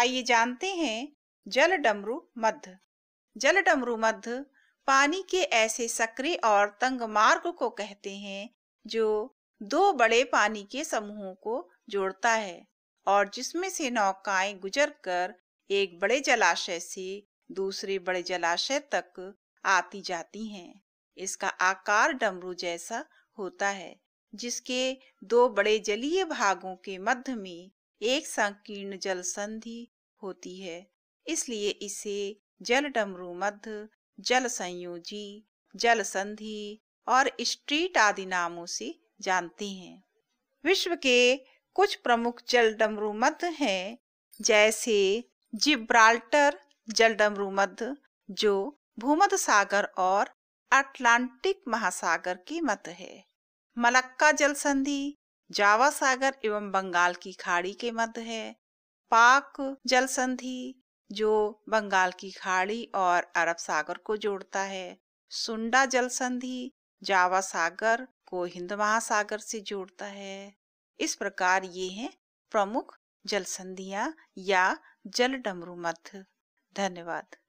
आइए जानते हैं जल डमरू मध्य जल डमरू मध्य पानी के ऐसे सक्रिय और तंग मार्ग को कहते हैं जो दो बड़े पानी के समूहों को जोड़ता है और जिसमें से नौकाएं गुजरकर एक बड़े जलाशय से दूसरे बड़े जलाशय तक आती जाती हैं। इसका आकार डमरू जैसा होता है जिसके दो बड़े जलीय भागों के मध्य में एक संकीर्ण जल संधि होती है इसलिए इसे जल डमरू मध्य जल संयोजी जल संधि और स्ट्रीट आदि नामों से जानते हैं विश्व के कुछ प्रमुख जल डमरू मध्य है जैसे जिब्राल्टर जल डमरू मध्य जो भूमध्य सागर और अटलांटिक महासागर की मत है मलक्का जल संधि जावा सागर एवं बंगाल की खाड़ी के मध्य है पाक जल संधि जो बंगाल की खाड़ी और अरब सागर को जोड़ता है सुंडा जल संधि जावा सागर को हिंद महासागर से जोड़ता है इस प्रकार ये हैं प्रमुख जल संधिया या जल डमरू मध्य धन्यवाद